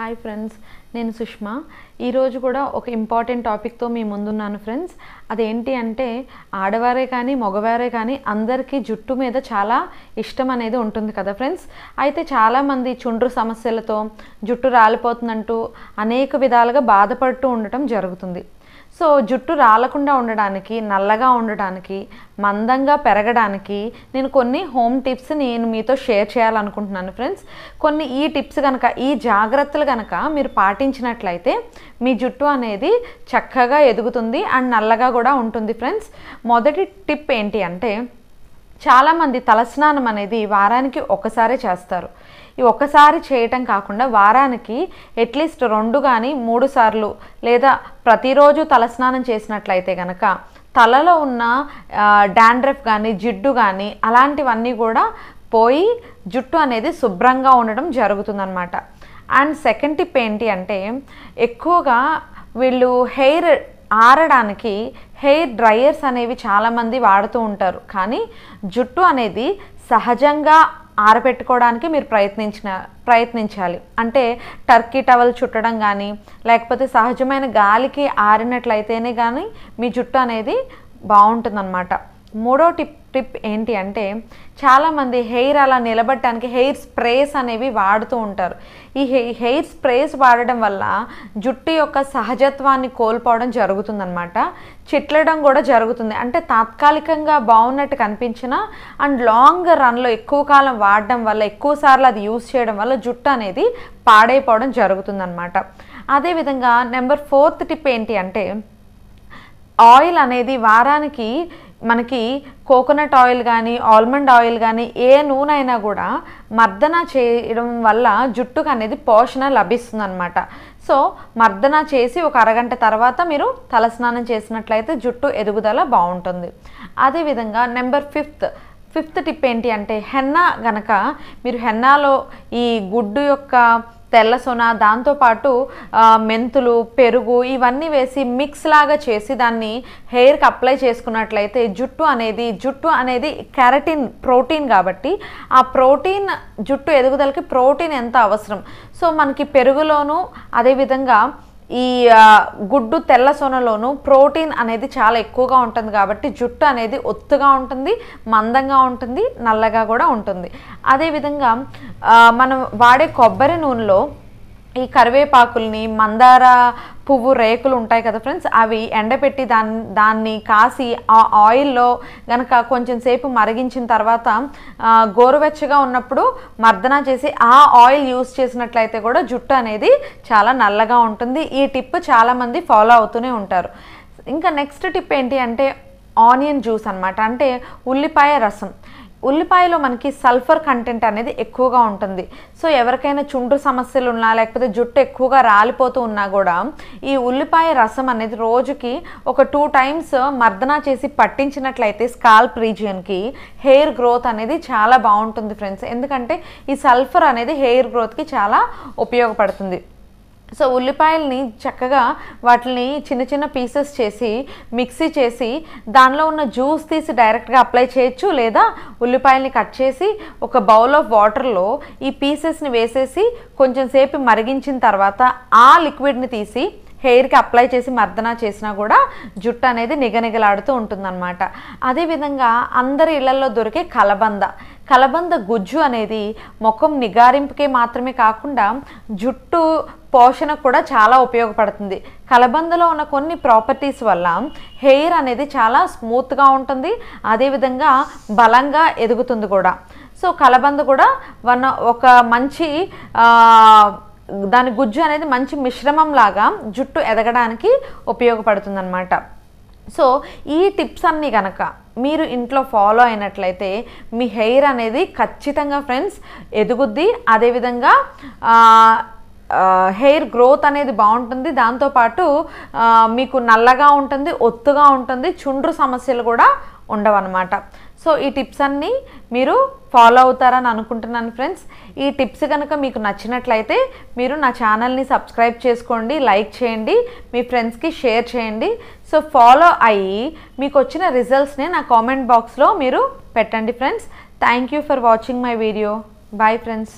hi friends నేను సుష్మా ఈరోజు కూడా ఒక ఇంపార్టెంట్ టాపిక్తో మీ ముందున్నాను ఫ్రెండ్స్ అదేంటి అంటే ఆడవారే కానీ మగవారే కానీ అందరికీ జుట్టు మీద చాలా ఇష్టం అనేది ఉంటుంది కదా ఫ్రెండ్స్ అయితే చాలామంది చుండ్రు సమస్యలతో జుట్టు రాలిపోతుందంటూ అనేక విధాలుగా బాధపడుతూ ఉండటం జరుగుతుంది సో జుట్టు రాలకుండా ఉండడానికి నల్లగా ఉండడానికి మందంగా పెరగడానికి నేను కొన్ని హోమ్ టిప్స్ నేను మీతో షేర్ చేయాలనుకుంటున్నాను ఫ్రెండ్స్ కొన్ని ఈ టిప్స్ కనుక ఈ జాగ్రత్తలు కనుక మీరు పాటించినట్లయితే మీ జుట్టు అనేది చక్కగా ఎదుగుతుంది అండ్ నల్లగా కూడా ఉంటుంది ఫ్రెండ్స్ మొదటి టిప్ ఏంటి అంటే చాలామంది తలస్నానం అనేది వారానికి ఒకసారి చేస్తారు ఈ ఒక్కసారి చేయటం కాకుండా వారానికి అట్లీస్ట్ రెండు కానీ మూడు సార్లు లేదా ప్రతిరోజు తలస్నానం చేసినట్లయితే కనుక తలలో ఉన్న డాండ్రఫ్ కానీ జిడ్డు కానీ అలాంటివన్నీ కూడా పోయి జుట్టు అనేది శుభ్రంగా ఉండడం జరుగుతుందన్నమాట అండ్ సెకండ్ టిప్ ఏంటి అంటే ఎక్కువగా వీళ్ళు హెయిర్ ఆరడానికి హెయిర్ డ్రయర్స్ అనేవి చాలామంది వాడుతూ ఉంటారు కానీ జుట్టు అనేది సహజంగా ఆరబెట్టుకోవడానికి మీరు ప్రయత్నించిన ప్రయత్నించాలి అంటే టర్కీ టవల్ చుట్టడం కానీ లేకపోతే సహజమైన గాలికి ఆరినట్లయితేనే కానీ మీ జుట్టు అనేది బాగుంటుందన్నమాట మూడో టిప్ టిప్ ఏంటి అంటే చాలామంది హెయిర్ అలా నిలబడటానికి హెయిర్ స్ప్రేస్ అనేవి వాడుతూ ఉంటారు ఈ హెయిర్ స్ప్రేస్ వాడడం వల్ల జుట్టు యొక్క సహజత్వాన్ని కోల్పోవడం జరుగుతుందనమాట చిట్లడం కూడా జరుగుతుంది అంటే తాత్కాలికంగా బాగున్నట్టు కనిపించిన అండ్ లాంగ్ రన్లో ఎక్కువ కాలం వాడడం వల్ల ఎక్కువ సార్లు అది యూస్ చేయడం వల్ల జుట్టు అనేది పాడైపోవడం జరుగుతుందనమాట అదేవిధంగా నెంబర్ ఫోర్త్ టిప్ ఏంటి అంటే ఆయిల్ అనేది వారానికి మనకి కోకోనట్ ఆయిల్ కానీ ఆల్మండ్ ఆయిల్ కానీ ఏ నూనె అయినా కూడా మర్దన చేయడం వల్ల జుట్టుకు అనేది పోషణ లభిస్తుంది అనమాట సో మర్దన చేసి ఒక అరగంట తర్వాత మీరు తలస్నానం చేసినట్లయితే జుట్టు ఎదుగుదల బాగుంటుంది అదేవిధంగా నెంబర్ ఫిఫ్త్ ఫిఫ్త్ టిప్ ఏంటి అంటే హెన్నా గనక మీరు హెన్నాలో ఈ గుడ్డు యొక్క తెల్ల సొన దాంతోపాటు మెంతులు పెరుగు ఇవన్నీ వేసి మిక్స్ లాగా చేసి దాన్ని హెయిర్కి అప్లై చేసుకున్నట్లయితే జుట్టు అనేది జుట్టు అనేది కెరటిన్ ప్రోటీన్ కాబట్టి ఆ ప్రోటీన్ జుట్టు ఎదుగుదలకి ప్రోటీన్ ఎంత అవసరం సో మనకి పెరుగులోనూ అదేవిధంగా ఈ గుడ్డు తెల్ల సొనలోను ప్రోటీన్ అనేది చాలా ఎక్కువగా ఉంటుంది కాబట్టి జుట్టు అనేది ఒత్తుగా ఉంటుంది మందంగా ఉంటుంది నల్లగా కూడా ఉంటుంది అదేవిధంగా మనం వాడే కొబ్బరి నూనెలో ఈ కరివేపాకుల్ని మందార పువ్వు రేకులు ఉంటాయి కదా ఫ్రెండ్స్ అవి ఎండబెట్టి దాన్ని దాన్ని కాసి ఆ ఆయిల్లో గనక కొంచెం సేపు మరిగించిన తర్వాత గోరువెచ్చగా ఉన్నప్పుడు మర్దన చేసి ఆ ఆయిల్ యూస్ చేసినట్లయితే కూడా జుట్టు అనేది చాలా నల్లగా ఉంటుంది ఈ టిప్ చాలామంది ఫాలో అవుతూనే ఉంటారు ఇంకా నెక్స్ట్ టిప్ ఏంటి అంటే ఆనియన్ జ్యూస్ అనమాట అంటే ఉల్లిపాయ రసం ఉల్లిపాయలో మనకి సల్ఫర్ కంటెంట్ అనేది ఎక్కువగా ఉంటుంది సో ఎవరికైనా చుండ్రు సమస్యలు ఉన్నా లేకపోతే జుట్టు ఎక్కువగా రాలిపోతూ ఉన్నా కూడా ఈ ఉల్లిపాయ రసం అనేది రోజుకి ఒక టూ టైమ్స్ మర్దనా చేసి పట్టించినట్లయితే స్కాల్ప్ రీజియన్కి హెయిర్ గ్రోత్ అనేది చాలా బాగుంటుంది ఫ్రెండ్స్ ఎందుకంటే ఈ సల్ఫర్ అనేది హెయిర్ గ్రోత్కి చాలా ఉపయోగపడుతుంది సో ఉల్లిపాయల్ని చక్కగా వాటిని చిన్న చిన్న పీసెస్ చేసి మిక్సీ చేసి దానిలో ఉన్న జ్యూస్ తీసి డైరెక్ట్గా అప్లై చేయొచ్చు లేదా ఉల్లిపాయల్ని కట్ చేసి ఒక బౌల్ ఆఫ్ వాటర్లో ఈ పీసెస్ని వేసేసి కొంచెం సేపు మరిగించిన తర్వాత ఆ లిక్విడ్ని తీసి హెయిర్కి అప్లై చేసి మర్దన చేసినా కూడా జుట్టు అనేది నిగనిగలాడుతూ ఉంటుందన్నమాట అదేవిధంగా అందరి ఇళ్లలో దొరికే కలబంద కలబంద గుజ్జు అనేది ముఖం నిగారింపుకే మాత్రమే కాకుండా జుట్టు పోషణ కూడా చాలా ఉపయోగపడుతుంది కలబందలో ఉన్న కొన్ని ప్రాపర్టీస్ వల్ల హెయిర్ అనేది చాలా స్మూత్గా ఉంటుంది అదేవిధంగా బలంగా ఎదుగుతుంది కూడా సో కలబంద కూడా వన్ ఒక మంచి దాని గుజ్జు అనేది మంచి మిశ్రమం లాగా జుట్టు ఎదగడానికి ఉపయోగపడుతుందన్నమాట సో ఈ టిప్స్ అన్నీ కనుక మీరు ఇంట్లో ఫాలో అయినట్లయితే మీ హెయిర్ అనేది ఖచ్చితంగా ఫ్రెండ్స్ ఎదుగుద్ది అదేవిధంగా హెయిర్ గ్రోత్ అనేది బాగుంటుంది దాంతోపాటు మీకు నల్లగా ఉంటుంది ఒత్తుగా ఉంటుంది చుండ్రు సమస్యలు కూడా ఉండవన్నమాట సో ఈ టిప్స్ అన్నీ మీరు ఫాలో అవుతారని అనుకుంటున్నాను ఫ్రెండ్స్ ఈ టిప్స్ కనుక మీకు నచ్చినట్లయితే మీరు నా ఛానల్ని సబ్స్క్రైబ్ చేసుకోండి లైక్ చేయండి మీ ఫ్రెండ్స్కి షేర్ చేయండి సో ఫాలో అయ్యి మీకు వచ్చిన రిజల్ట్స్ని నా కామెంట్ బాక్స్లో మీరు పెట్టండి friends thank you for watching my video bye friends